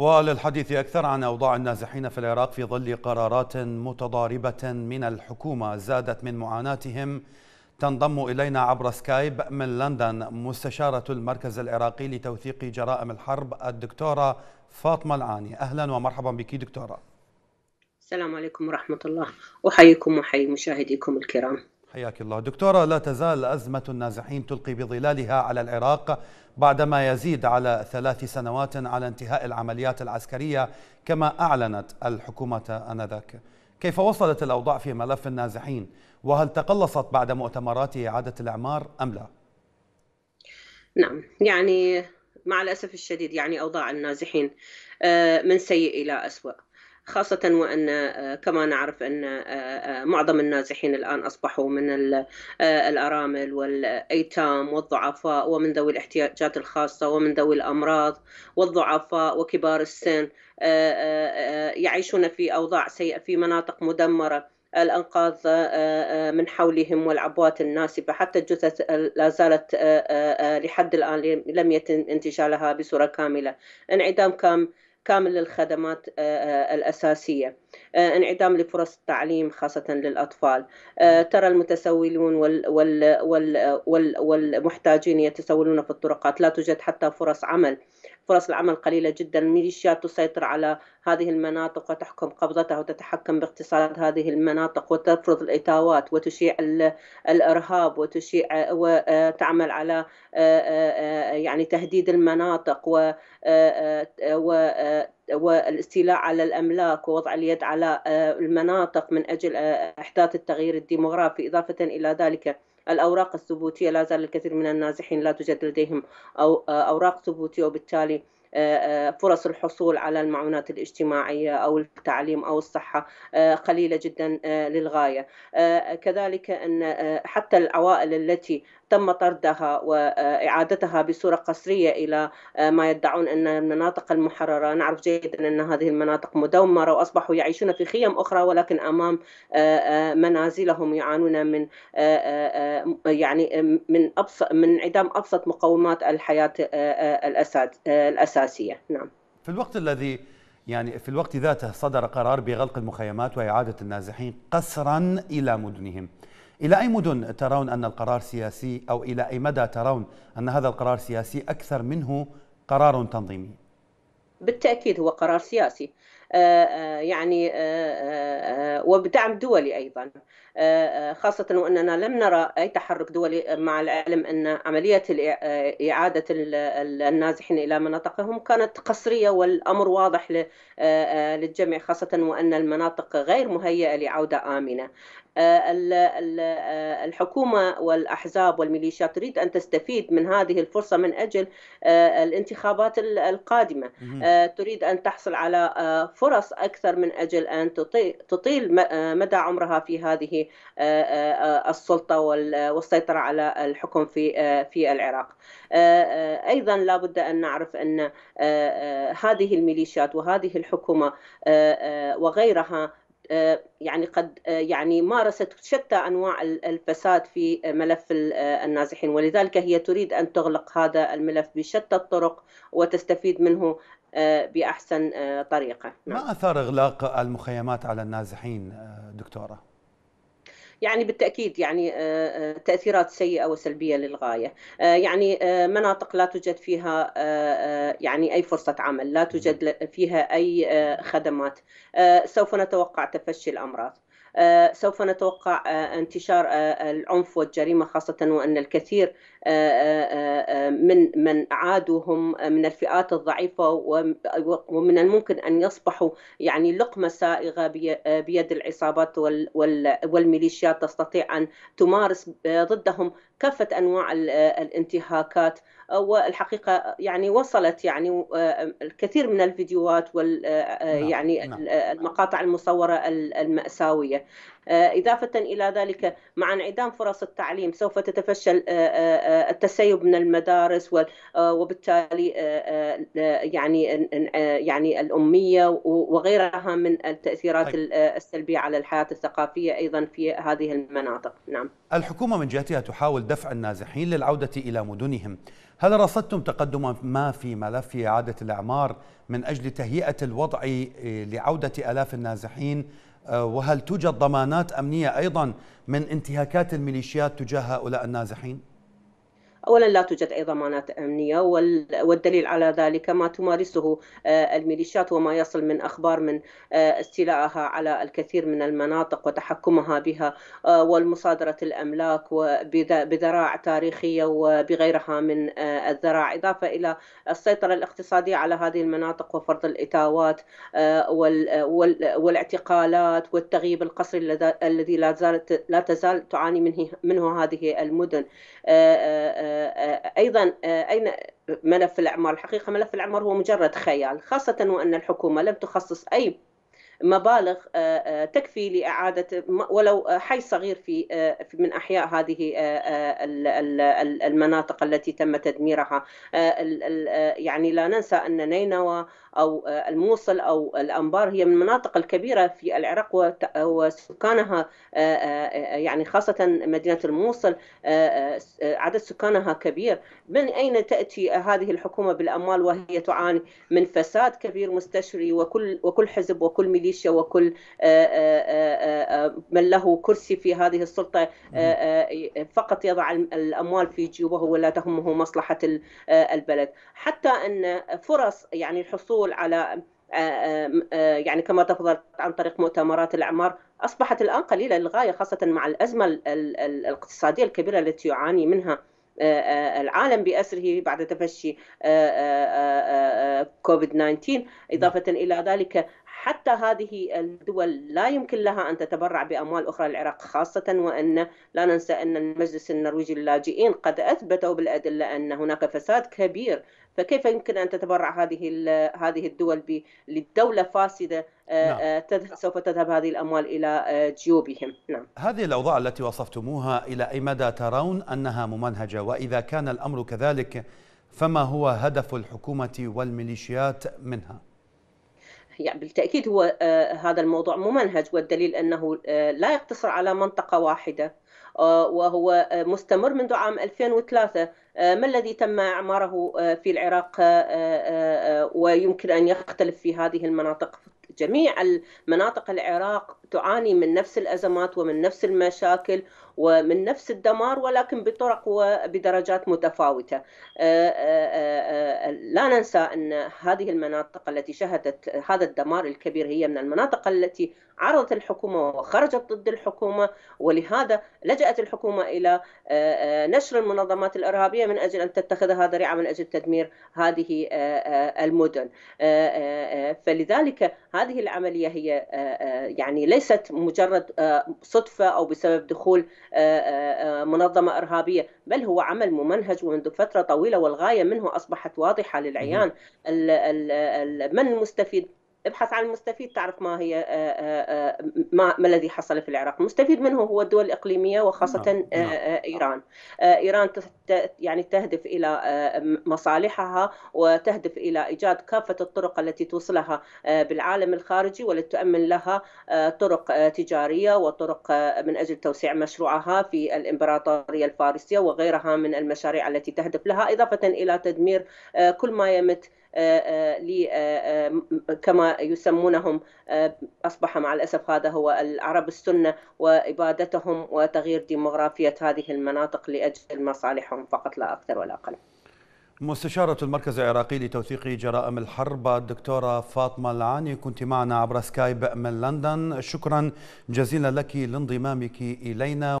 وللحديث أكثر عن أوضاع النازحين في العراق في ظل قرارات متضاربة من الحكومة زادت من معاناتهم تنضم إلينا عبر سكايب من لندن مستشارة المركز العراقي لتوثيق جرائم الحرب الدكتورة فاطمة العاني أهلا ومرحبا بك دكتورة السلام عليكم ورحمة الله أحييكم وأحيي مشاهديكم الكرام حياك الله دكتورة لا تزال أزمة النازحين تلقي بظلالها على العراق بعدما يزيد على ثلاث سنوات على انتهاء العمليات العسكرية كما أعلنت الحكومة آنذاك كيف وصلت الأوضاع في ملف النازحين وهل تقلصت بعد مؤتمرات إعادة الإعمار أم لا؟ نعم يعني مع الأسف الشديد يعني أوضاع النازحين آه، من سيء إلى أسوأ خاصة وأن آه، كما نعرف أن آه، آه، معظم النازحين الآن أصبحوا من الأرامل والأيتام والضعفاء ومن ذوي الاحتياجات الخاصة ومن ذوي الأمراض والضعفاء وكبار السن يعيشون في أوضاع سيئة في مناطق مدمرة الأنقاض من حولهم والعبوات الناسبة حتى الجثث لا زالت لحد الآن لم يتم انتشالها بصورة كاملة انعدام كام كامل الخدمات آه، آه، الأساسية آه، انعدام لفرص التعليم خاصة للأطفال ترى المتسولون وال وال وال وال والمحتاجين يتسولون في الطرقات لا توجد حتى فرص عمل فرص العمل قليلة جدا الميليشيات تسيطر على هذه المناطق وتحكم قبضتها وتتحكم باقتصاد هذه المناطق وتفرض الإتاوات وتشيع الإرهاب وتشيع وتعمل آه، على آه، آه، يعني تهديد المناطق و والاستيلاء على الأملاك ووضع اليد على المناطق من أجل إحداث التغيير الديمغرافي إضافة إلى ذلك الأوراق الثبوتية لا زال الكثير من النازحين لا توجد لديهم أو أوراق ثبوتية وبالتالي آه، آه، فرص الحصول على المعونات الاجتماعية أو التعليم أو الصحة آه، قليلة جدا للغاية كذلك أن حتى العوائل التي تم طردها وإعادتها بصورة قسرية إلى آه، ما يدعون أن المناطق المحررة نعرف جيدا أن هذه المناطق مدمرة وأصبحوا يعيشون في خيم أخرى ولكن أمام آه، آه، منازلهم يعانون من يعني من أبسط من انعدام أبسط مقومات الحياة الاساس الأساسية نعم في الوقت الذي يعني في الوقت ذاته صدر قرار بغلق المخيمات وإعادة النازحين قسرا إلى مدنهم إلى أي مدن ترون أن القرار سياسي أو إلى أي مدى ترون أن هذا القرار سياسي أكثر منه قرار تنظيمي؟ بالتأكيد هو قرار سياسي آه، آه، يعني آه، وبدعم دولي أيضا خاصة وأننا لم نرى أي تحرك دولي مع العلم أن عملية إعادة النازحين إلى مناطقهم كانت قصرية والأمر واضح للجميع خاصة وأن المناطق غير مهيئة لعودة آمنة آه، آه، الحكومة والأحزاب والميليشيات تريد أن تستفيد من هذه الفرصة من أجل آه، الانتخابات القادمة تريد أن تحصل على فرص أكثر من أجل أن تطيل مدى عمرها في هذه السلطة والسيطرة على الحكم في في العراق أيضا لابد أن نعرف أن هذه الميليشيات وهذه الحكومة وغيرها آه، يعني قد آه، يعني مارست شتى انواع الفساد في آه، ملف النازحين ولذلك هي تريد ان تغلق هذا الملف بشتى الطرق وتستفيد منه باحسن طريقه. ما اثار اغلاق المخيمات على النازحين دكتوره؟ يعني بالتأكيد يعني آه، آه، تأثيرات سيئة وسلبية للغاية آه، يعني مناطق لا توجد فيها يعني أي فرصة عمل لا توجد فيها أي خدمات سوف نتوقع تفشي الأمراض سوف نتوقع انتشار العنف والجريمه خاصه وان الكثير آه، آه، آه، من من عادوا هم من الفئات الضعيفة ومن الممكن أن يصبحوا يعني لقمة سائغة بيد العصابات والميليشيات تستطيع أن تمارس ضدهم كافة أنواع الانتهاكات والحقيقة يعني وصلت يعني الكثير من الفيديوهات وال نعم، يعني نعم. المقاطع المصورة المأساوية إضافة إلى ذلك مع انعدام فرص التعليم سوف تتفشل التسيب من المدارس آه، وبالتالي آه، آه، يعني يعني الاميه وغيرها من التاثيرات طيب. السلبيه على الحياه الثقافيه ايضا في هذه المناطق نعم الحكومه من جهتها تحاول دفع النازحين للعوده الى مدنهم هل رصدتم تقدما ما في ملف اعاده الاعمار من اجل تهيئه الوضع لعوده الاف النازحين وهل توجد ضمانات امنيه ايضا من انتهاكات الميليشيات تجاه هؤلاء النازحين؟ أولا لا توجد أي ضمانات أمنية والدليل على ذلك ما تمارسه آه، الميليشيات وما يصل من أخبار من آه، استيلاءها على الكثير من المناطق وتحكمها بها آه، والمصادرة الأملاك بذراع تاريخية وبغيرها من الذراع إضافة إلى السيطرة الاقتصادية على هذه المناطق وفرض الإتاوات والاعتقالات والتغييب القسري الذي لا زالت لا تزال تعاني منه هذه المدن أيضا أين ملف الإعمار الحقيقة ملف الإعمار هو مجرد خيال خاصة وأن الحكومة لم تخصص أي مبالغ آه، آه، تكفي لإعادة ولو حي صغير في آه، من أحياء هذه المناطق التي تم تدميرها يعني لا ننسى أن نينوى أو الموصل أو الأنبار هي من المناطق الكبيرة في العراق وسكانها يعني خاصة مدينة الموصل عدد سكانها كبير من أين تأتي هذه الحكومة بالأموال وهي تعاني من فساد كبير مستشري وكل وكل حزب وكل ميليشيا الميليشيا وكل من له كرسي في هذه السلطة فقط يضع الأموال في جيوبه ولا تهمه مصلحة البلد حتى أن فرص يعني الحصول على يعني كما تفضلت عن طريق مؤتمرات الاعمار اصبحت الان قليله للغايه خاصه مع الازمه الاقتصاديه الكبيره التي يعاني منها العالم بأسره بعد تفشي كوفيد 19 إضافة إلى ذلك حتى هذه الدول لا يمكن لها أن تتبرع بأموال أخرى للعراق خاصة وأن لا ننسى أن المجلس النرويجي للاجئين قد أثبتوا بالأدلة أن هناك فساد كبير فكيف يمكن أن تتبرع هذه هذه الدول لدولة فاسدة آه، نعم. آه، سوف تذهب هذه الأموال إلى آه، جيوبهم نعم. هذه الأوضاع التي وصفتموها إلى أي مدى ترون أنها ممنهجة وإذا كان الأمر كذلك فما هو هدف الحكومة والميليشيات منها؟ يعني بالتأكيد هو آه، هذا الموضوع ممنهج والدليل أنه آه، لا يقتصر على منطقة واحدة آه، وهو مستمر منذ عام 2003 ما الذي تم إعماره في العراق ويمكن أن يختلف في هذه المناطق جميع المناطق العراق تعاني من نفس الأزمات ومن نفس المشاكل ومن نفس الدمار ولكن بطرق وبدرجات متفاوتة آه، آه، آه، لا ننسى أن هذه المناطق التي شهدت هذا الدمار الكبير هي من المناطق التي عرضت الحكومة وخرجت ضد الحكومة ولهذا لجأت الحكومة إلى نشر المنظمات الإرهابية من أجل أن تتخذ هذا رعا من أجل تدمير هذه المدن فلذلك هذه العملية هي يعني ليست مجرد صدفة أو بسبب دخول آه، آه، آه، منظمة إرهابية بل هو عمل ممنهج ومنذ فترة طويلة والغاية منه أصبحت واضحة للعيان من المستفيد ابحث عن المستفيد تعرف ما هي آه، آه، آه، ما, ما الذي حصل في العراق المستفيد منه هو الدول الإقليمية وخاصة نعم، نعم، نعم. إيران إيران يعني تهدف إلى مصالحها وتهدف إلى إيجاد كافة الطرق التي توصلها بالعالم الخارجي والتي تؤمن لها طرق تجارية وطرق من أجل توسيع مشروعها في الإمبراطورية الفارسية وغيرها من المشاريع التي تهدف لها إضافة إلى تدمير كل ما يمت آه، آه، آه، كما يسمونهم أصبح مع الأسف هذا هو العرب السنة وإبادتهم وتغيير ديموغرافية هذه المناطق لأجل مصالحهم فقط لا أكثر ولا أقل مستشارة المركز العراقي لتوثيق جرائم الحرب الدكتورة فاطمة العاني كنت معنا عبر سكايب من لندن شكرا جزيلا لك لانضمامك إلينا